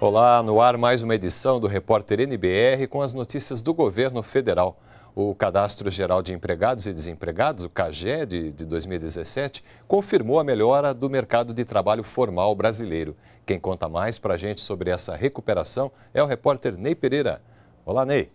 Olá, no ar mais uma edição do Repórter NBR com as notícias do governo federal. O Cadastro Geral de Empregados e Desempregados, o CAGED, de 2017, confirmou a melhora do mercado de trabalho formal brasileiro. Quem conta mais para a gente sobre essa recuperação é o repórter Ney Pereira. Olá, Ney.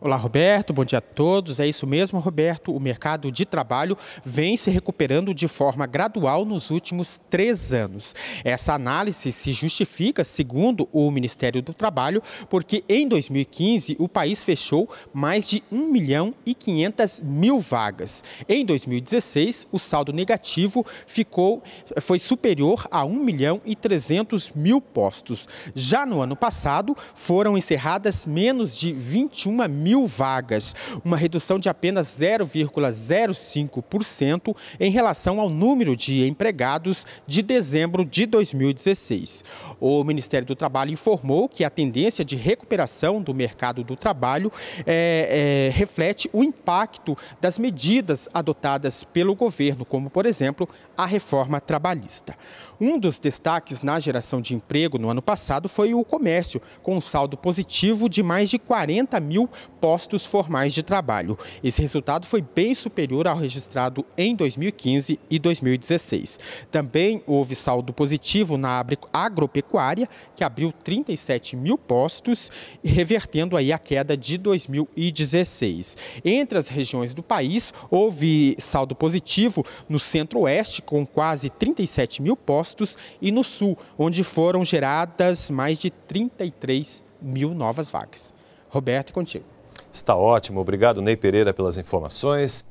Olá, Roberto. Bom dia a todos. É isso mesmo, Roberto. O mercado de trabalho vem se recuperando de forma gradual nos últimos três anos. Essa análise se justifica, segundo o Ministério do Trabalho, porque em 2015 o país fechou mais de 1 milhão e 500 mil vagas. Em 2016, o saldo negativo ficou, foi superior a 1 milhão e 300 mil postos. Já no ano passado, foram encerradas menos de 21 mil mil vagas, uma redução de apenas 0,05% em relação ao número de empregados de dezembro de 2016. O Ministério do Trabalho informou que a tendência de recuperação do mercado do trabalho é, é, reflete o impacto das medidas adotadas pelo governo, como, por exemplo, a reforma trabalhista. Um dos destaques na geração de emprego no ano passado foi o comércio, com um saldo positivo de mais de 40 mil postos formais de trabalho. Esse resultado foi bem superior ao registrado em 2015 e 2016. Também houve saldo positivo na agropecuária, que abriu 37 mil postos, revertendo aí a queda de 2016. Entre as regiões do país, houve saldo positivo no centro-oeste, com quase 37 mil postos postos e no Sul, onde foram geradas mais de 33 mil novas vagas. Roberto, é contigo. Está ótimo. Obrigado, Ney Pereira, pelas informações.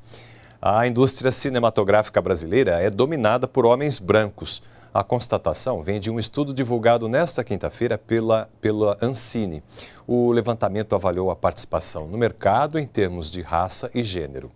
A indústria cinematográfica brasileira é dominada por homens brancos. A constatação vem de um estudo divulgado nesta quinta-feira pela, pela Ancine. O levantamento avaliou a participação no mercado em termos de raça e gênero.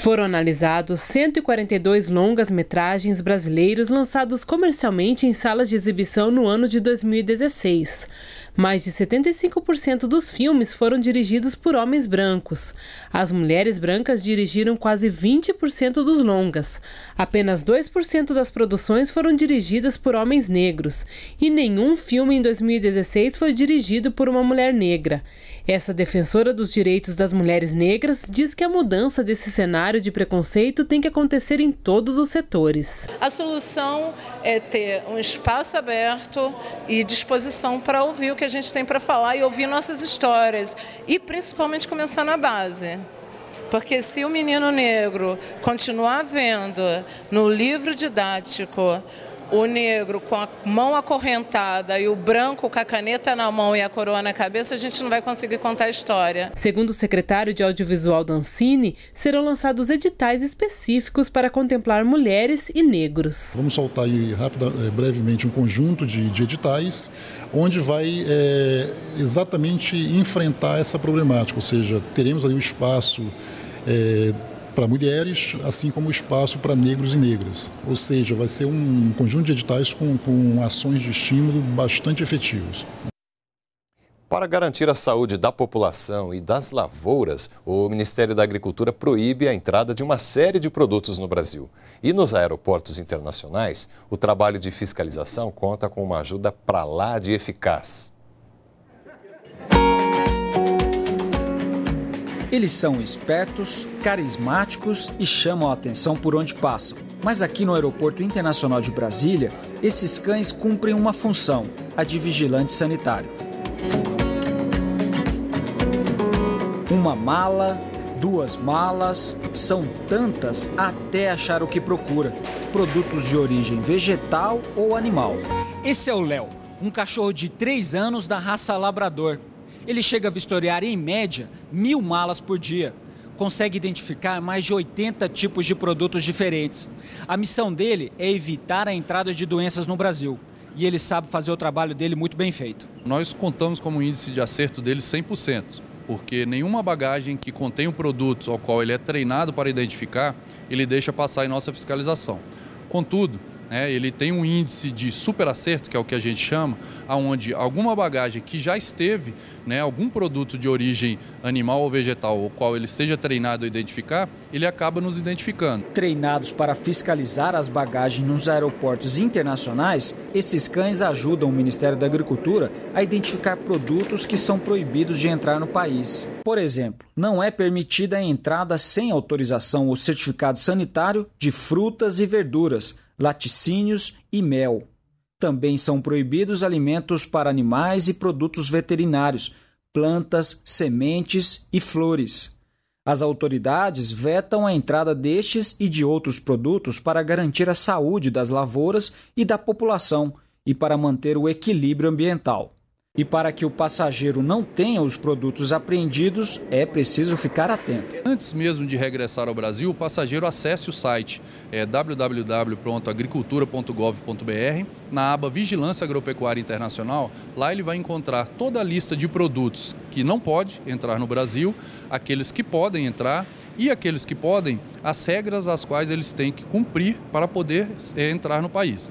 Foram analisados 142 longas-metragens brasileiros lançados comercialmente em salas de exibição no ano de 2016. Mais de 75% dos filmes foram dirigidos por homens brancos. As mulheres brancas dirigiram quase 20% dos longas. Apenas 2% das produções foram dirigidas por homens negros. E nenhum filme em 2016 foi dirigido por uma mulher negra. Essa defensora dos direitos das mulheres negras diz que a mudança desse cenário Diário de preconceito tem que acontecer em todos os setores. A solução é ter um espaço aberto e disposição para ouvir o que a gente tem para falar e ouvir nossas histórias. E principalmente começar na base. Porque se o menino negro continuar vendo no livro didático o negro com a mão acorrentada e o branco com a caneta na mão e a coroa na cabeça, a gente não vai conseguir contar a história. Segundo o secretário de Audiovisual da Ancine, serão lançados editais específicos para contemplar mulheres e negros. Vamos soltar aí eh, brevemente um conjunto de, de editais onde vai é, exatamente enfrentar essa problemática, ou seja, teremos ali um espaço é, para mulheres, assim como espaço para negros e negras. Ou seja, vai ser um conjunto de editais com, com ações de estímulo bastante efetivos. Para garantir a saúde da população e das lavouras, o Ministério da Agricultura proíbe a entrada de uma série de produtos no Brasil. E nos aeroportos internacionais, o trabalho de fiscalização conta com uma ajuda para lá de eficaz. Eles são espertos, carismáticos e chamam a atenção por onde passam. Mas aqui no Aeroporto Internacional de Brasília, esses cães cumprem uma função, a de vigilante sanitário. Uma mala, duas malas, são tantas até achar o que procura: produtos de origem vegetal ou animal. Esse é o Léo, um cachorro de 3 anos da raça Labrador. Ele chega a vistoriar, em média, mil malas por dia. Consegue identificar mais de 80 tipos de produtos diferentes. A missão dele é evitar a entrada de doenças no Brasil. E ele sabe fazer o trabalho dele muito bem feito. Nós contamos como índice de acerto dele 100% porque nenhuma bagagem que contém o produto ao qual ele é treinado para identificar, ele deixa passar em nossa fiscalização. Contudo, né? Ele tem um índice de superacerto, que é o que a gente chama, aonde alguma bagagem que já esteve, né, algum produto de origem animal ou vegetal, o qual ele esteja treinado a identificar, ele acaba nos identificando. Treinados para fiscalizar as bagagens nos aeroportos internacionais, esses cães ajudam o Ministério da Agricultura a identificar produtos que são proibidos de entrar no país. Por exemplo, não é permitida a entrada sem autorização ou certificado sanitário de frutas e verduras laticínios e mel. Também são proibidos alimentos para animais e produtos veterinários, plantas, sementes e flores. As autoridades vetam a entrada destes e de outros produtos para garantir a saúde das lavouras e da população e para manter o equilíbrio ambiental. E para que o passageiro não tenha os produtos apreendidos, é preciso ficar atento. Antes mesmo de regressar ao Brasil, o passageiro acesse o site é, www.agricultura.gov.br. Na aba Vigilância Agropecuária Internacional, lá ele vai encontrar toda a lista de produtos que não pode entrar no Brasil, aqueles que podem entrar e aqueles que podem, as regras às quais eles têm que cumprir para poder é, entrar no país.